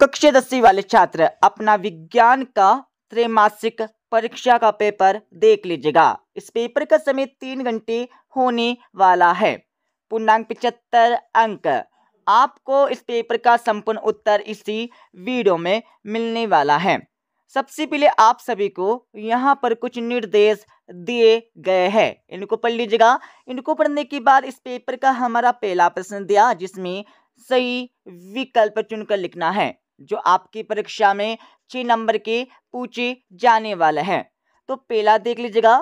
कक्षा दसवीं वाले छात्र अपना विज्ञान का त्रैमासिक परीक्षा का पेपर देख लीजिएगा इस पेपर का समय तीन घंटे होने वाला है पूर्णांक पिछहत्तर अंक आपको इस पेपर का संपूर्ण उत्तर इसी वीडियो में मिलने वाला है सबसे पहले आप सभी को यहाँ पर कुछ निर्देश दिए गए हैं इनको पढ़ लीजिएगा इनको पढ़ने के बाद इस पेपर का हमारा पहला प्रश्न दिया जिसमें सही विकल्प चुनकर लिखना है जो आपकी परीक्षा में छह नंबर के पूछे जाने वाले हैं तो पहला देख लीजिएगा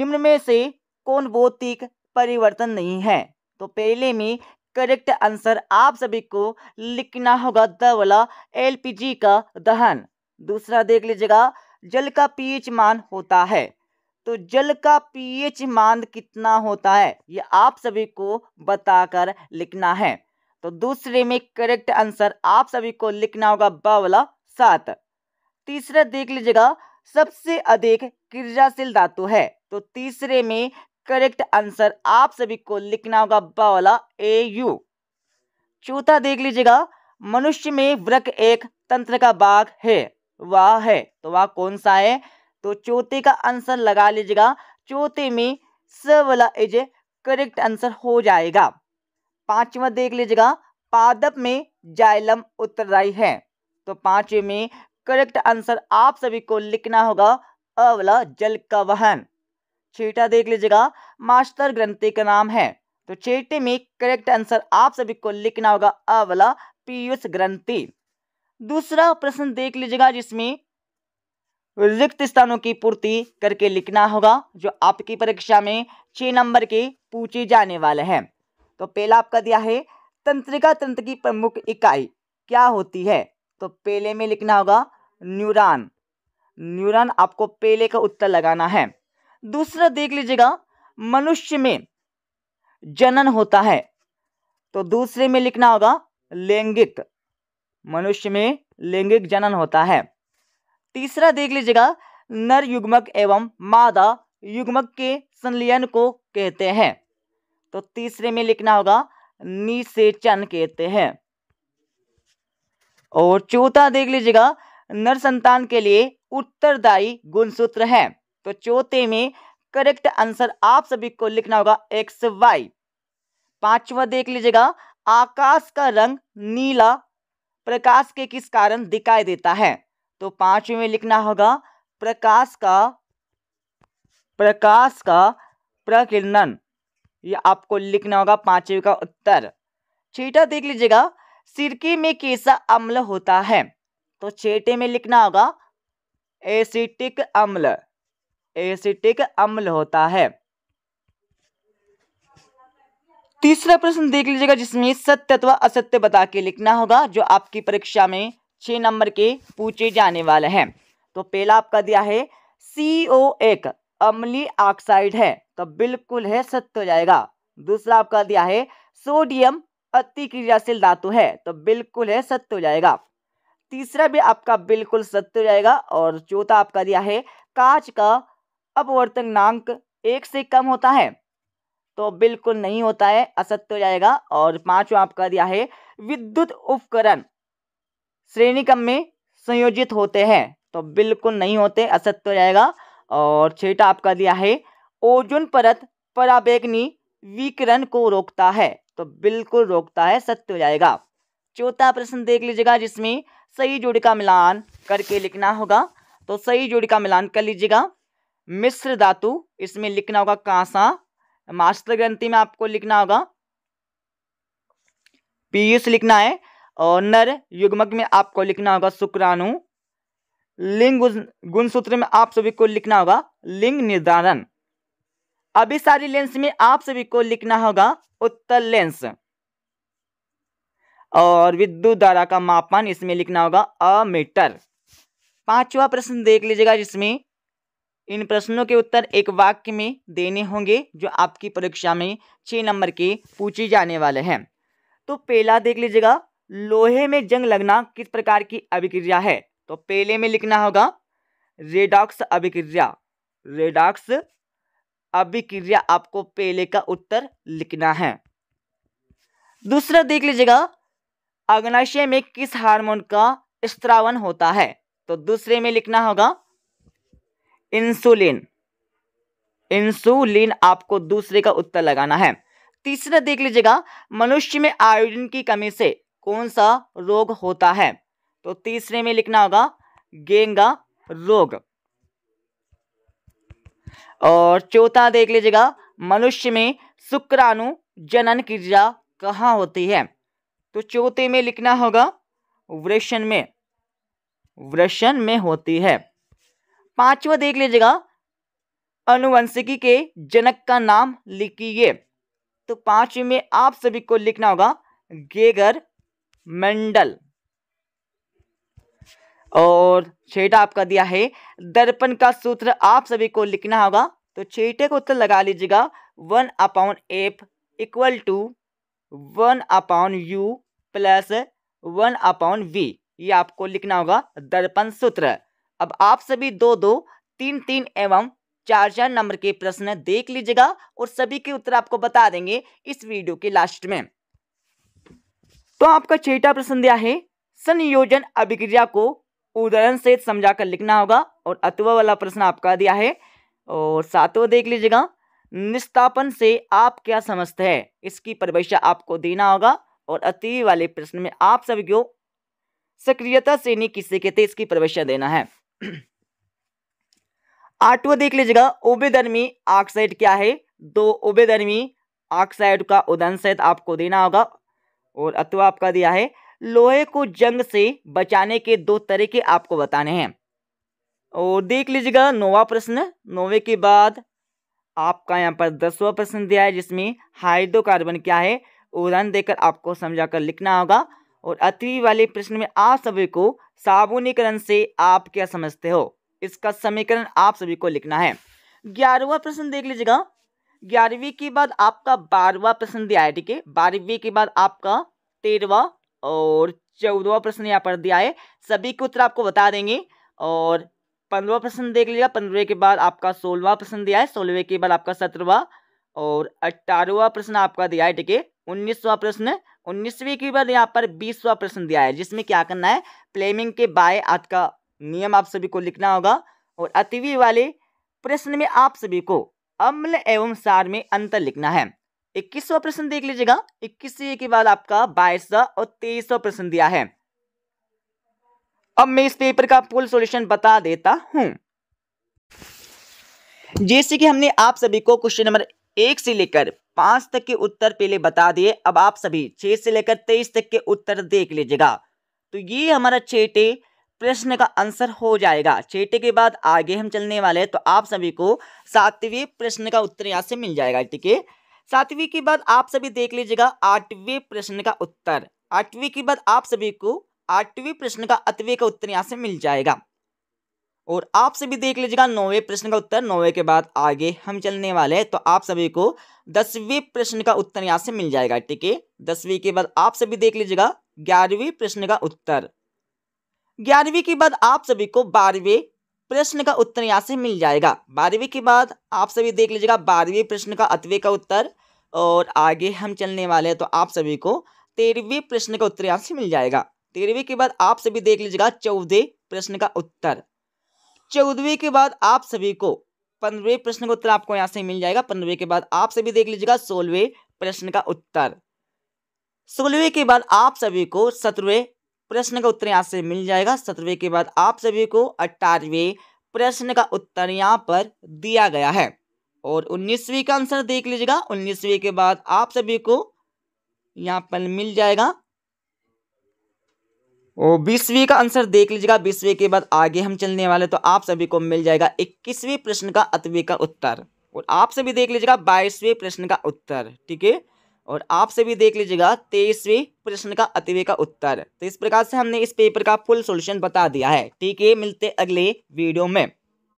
निम्न में से कौन भौतिक परिवर्तन नहीं है तो पहले में करेक्ट आंसर आप सभी को लिखना होगा द वाला एलपीजी का दहन दूसरा देख लीजिएगा जल का पीएच मान होता है तो जल का पीएच मान कितना होता है ये आप सभी को बताकर लिखना है तो दूसरे में करेक्ट आंसर आप सभी को लिखना होगा ब वाला सात तीसरा देख लीजिएगा सबसे अधिक क्रियाशील धातु है तो तीसरे में करेक्ट आंसर आप सभी को लिखना होगा ब वाला ए यू चौथा देख लीजिएगा मनुष्य में वृक एक तंत्र का भाग है वह है तो वह कौन सा है तो चौथे का आंसर लगा लीजिएगा चौथे में स वाला इज करेक्ट आंसर हो जाएगा पांचवा देख लीजिएगा पादप में जाइलम उत्तरदायी है तो पांचवे में करेक्ट आंसर आप सभी को लिखना होगा अवला जल का वहन छेटा देख लीजिएगा मास्टर ग्रंथि का नाम है तो छेटे में करेक्ट आंसर आप सभी को लिखना होगा अवला पीयूष ग्रंथि दूसरा प्रश्न देख लीजिएगा जिसमें रिक्त स्थानों की पूर्ति करके लिखना होगा जो आपकी परीक्षा में छह नंबर के पूछे जाने वाले हैं तो पहला आपका दिया है तंत्रिका तंत्र की प्रमुख इकाई क्या होती है तो पहले में लिखना होगा न्यूरॉन न्यूरॉन आपको पहले का उत्तर लगाना है दूसरा देख लीजिएगा मनुष्य में जनन होता है तो दूसरे में लिखना होगा लैंगिक मनुष्य में लैंगिक जनन होता है तीसरा देख लीजिएगा नर युग्मक एवं मादा युग्मक के संलयन को कहते हैं तो तीसरे में लिखना होगा निषेचन कहते हैं और चौथा देख लीजिएगा नर संतान के लिए उत्तरदायी गुणसूत्र है तो चौथे में करेक्ट आंसर आप सभी को लिखना होगा एक्स वाई पांचवा देख लीजिएगा आकाश का रंग नीला प्रकाश के किस कारण दिखाई देता है तो पांचवें में लिखना होगा प्रकाश का प्रकाश का प्रकीर्णन ये आपको लिखना होगा पांचवी का उत्तर छीटा देख लीजिएगा सिरके में कैसा अम्ल होता है तो छेटे में लिखना होगा एसिटिक अम्ल एसिटिक अम्ल होता है तीसरा प्रश्न देख लीजिएगा जिसमें सत्य अथवा असत्य बता के लिखना होगा जो आपकी परीक्षा में छह नंबर के पूछे जाने वाले हैं तो पहला आपका दिया है सीओ एक अम्ली ऑक्साइड है तो बिल्कुल है सत्य हो जाएगा दूसरा आपका दिया है सोडियम अति क्रियाशील धातु है तो बिल्कुल है सत्य हो जाएगा तीसरा भी आपका बिल्कुल सत्य हो जाएगा और चौथा आपका दिया है कांच का अपवर्तनांक एक से कम होता है तो बिल्कुल नहीं होता है असत्य हो जाएगा और पांचवा आपका दिया है विद्युत उपकरण श्रेणी क्रम में संयोजित होते हैं तो बिल्कुल नहीं होते असत्य हो जाएगा और छठा आपका दिया है ओजोन परत पराबेगनी विकिरण को रोकता है तो बिल्कुल रोकता है सत्य हो जाएगा चौथा प्रश्न देख लीजिएगा जिसमें सही जोड़ का मिलान करके लिखना होगा तो सही जोड़ का मिलान कर लीजिएगा मिश्र धातु इसमें लिखना होगा कांसा मास्टर ग्रंथि में आपको लिखना होगा पीयूष लिखना है और नर युग्मक में आपको लिखना होगा शुक्राणु लिंग गुण सूत्र में आप सभी को लिखना होगा लिंग निर्धारण अभी सारी लेंस में आप सभी को लिखना होगा उत्तर लेंस और विद्युत धारा का मापन इसमें लिखना होगा अ मीटर पांचवा प्रश्न देख लीजिएगा जिसमें इन प्रश्नों के उत्तर एक वाक्य में देने होंगे जो आपकी परीक्षा में छह नंबर के पूछे जाने वाले हैं तो पहला देख लीजिएगा लोहे में जंग लगना किस प्रकार की अभिक्रिया है तो पहले में लिखना होगा रेडॉक्स अभिक्रिया रेडॉक्स अभिक्रिया आपको पहले का उत्तर लिखना है दूसरा देख लीजिएगा अग्नाशय में किस हार्मोन का स्त्रावन होता है तो दूसरे में लिखना होगा इंसुलिन इंसुलिन आपको दूसरे का उत्तर लगाना है तीसरा देख लीजिएगा मनुष्य में आयोडीन की कमी से कौन सा रोग होता है तो तीसरे में लिखना होगा गेंगा रोग और चौथा देख लीजिएगा मनुष्य में शुक्राणु जनन क्रिया कहाँ होती है तो चौथे में लिखना होगा वृषण में वृषण में होती है पांचवा देख लीजिएगा अनुवंशिकी के जनक का नाम लिखिए तो पांचवें में आप सभी को लिखना होगा गेगर मंडल और छेटा आपका दिया है दर्पण का सूत्र आप सभी को लिखना होगा तो छेटे का उत्तर लगा लीजिएगा one upon F equal to one upon U plus one upon V ये आपको लिखना होगा दर्पण सूत्र अब आप सभी दो दो तीन तीन एवं चार चार नंबर के प्रश्न देख लीजिएगा और सभी के उत्तर आपको बता देंगे इस वीडियो के लास्ट में तो आपका छठा प्रश्न दिया है संयोजन अभिक्रिया को उदाहरण से समझा कर लिखना होगा और अतवा वाला प्रश्न आपका दिया है और सातवा देख लीजिएगा निस्तापन से आप क्या समझते हैं इसकी परिभाषा आपको देना होगा और अति वाले प्रश्न में आप सभी को सक्रियता श्रेणी किससे कहते हैं इसकी परिभाषा देना है आठवा देख लीजिएगा ओबेदर्मी ऑक्साइड क्या है दो ओबेदर्मी ऑक्साइड का उदाहरण सहित आपको देना होगा और अतवा आपका दिया है लोहे को जंग से बचाने के दो तरीके आपको बताने हैं और देख लीजिएगा नोवा प्रश्न नोवे के बाद आपका यहाँ पर दसवा प्रश्न दिया है जिसमें हाइड्रोकार्बन क्या है उदाहरण देकर आपको समझा कर लिखना होगा और अति वाले प्रश्न में आप सभी को साबुनीकरण से आप क्या समझते हो इसका समीकरण आप सभी को लिखना है ग्यारहवा प्रश्न देख लीजिएगा ग्यारहवीं के बाद आपका बारहवा प्रश्न दिया है ठीक है बारहवीं के बाद आपका तेरहवा और चौदहवा प्रश्न यहाँ पर दिया है सभी के उत्तर आपको बता देंगे और पंद्रवा प्रश्न देख लीजिएगा पंद्रह के बाद आपका सोलहवा प्रश्न दिया है सोलहवें के बाद आपका सत्रहवा और अट्ठारहवा प्रश्न आपका दिया है ठीक है उन्नीसवा प्रश्न उन्नीसवीं के बाद यहाँ पर बीसवा प्रश्न दिया है जिसमें क्या करना है प्लेमिंग के बाय आज का नियम आप सभी को लिखना होगा और अतिवी वाले प्रश्न में आप सभी को अम्ल एवं सार में अंतर लिखना है इक्कीसवा प्रश्न देख लीजिएगा इक्कीस के बाद आपका बाईसवा और तेईसवा प्रश्न दिया है अब मैं इस पेपर का फुल सॉल्यूशन बता देता हूं जैसे कि हमने आप सभी को क्वेश्चन नंबर एक से लेकर पांच तक के उत्तर पहले बता दिए अब आप सभी छह से लेकर तेईस तक के उत्तर देख लीजिएगा तो ये हमारा छेटे प्रश्न का आंसर हो जाएगा छेटे के बाद आगे हम चलने वाले हैं तो आप सभी को सातवें प्रश्न का उत्तर यहाँ से मिल जाएगा ठीक है सातवीं के बाद आप सभी देख लीजिएगा आठवें प्रश्न का उत्तर आठवीं के बाद आप सभी को आठवीं प्रश्न का अतवी का उत्तर यहाँ से मिल जाएगा और आप सभी देख लीजिएगा नौवे प्रश्न का उत्तर नौवे के बाद आगे हम चलने वाले हैं तो आप सभी को दसवें प्रश्न का उत्तर यहाँ से मिल जाएगा ठीक है दसवीं के बाद आप सभी देख लीजिएगा ग्यारहवीं प्रश्न का उत्तर ग्यारहवीं के बाद आप सभी को बारहवें प्रश्न का उत्तर यहाँ से मिल जाएगा बारहवीं के बाद आप सभी देख लीजिएगा बारहवीं प्रश्न का अतवे का उत्तर और आगे हम चलने वाले हैं तो आप सभी को तेरहवीं प्रश्न का उत्तर यहाँ से मिल जाएगा तेरहवीं के बाद आप सभी देख लीजिएगा चौदह प्रश्न का उत्तर चौदहवीं के बाद आप सभी को पंद्रहवें प्रश्न का उत्तर आपको यहाँ से मिल जाएगा पंद्रहवें के बाद आप सभी देख लीजिएगा सोलहवें प्रश्न का उत्तर सोलहवें के बाद आप सभी को सत्रहवें प्रश्न का उत्तर यहाँ से मिल जाएगा सत्रहवें के बाद आप सभी को अट्ठारहवें प्रश्न का उत्तर यहाँ पर दिया गया है और उन्नीसवीं का आंसर देख लीजिएगा उन्नीसवीं के बाद आप सभी को यहाँ पर मिल जाएगा और बीसवीं का आंसर देख लीजिएगा बीसवीं के बाद आगे हम चलने वाले तो आप सभी को मिल जाएगा इक्कीसवीं प्रश्न का अतवे का उत्तर और आप सभी देख लीजिएगा बाईसवें प्रश्न का उत्तर ठीक है और आपसे भी देख लीजिएगा तेईसवी प्रश्न का अतिवे का उत्तर तो इस प्रकार से हमने इस पेपर का फुल सॉल्यूशन बता दिया है ठीक है मिलते अगले वीडियो में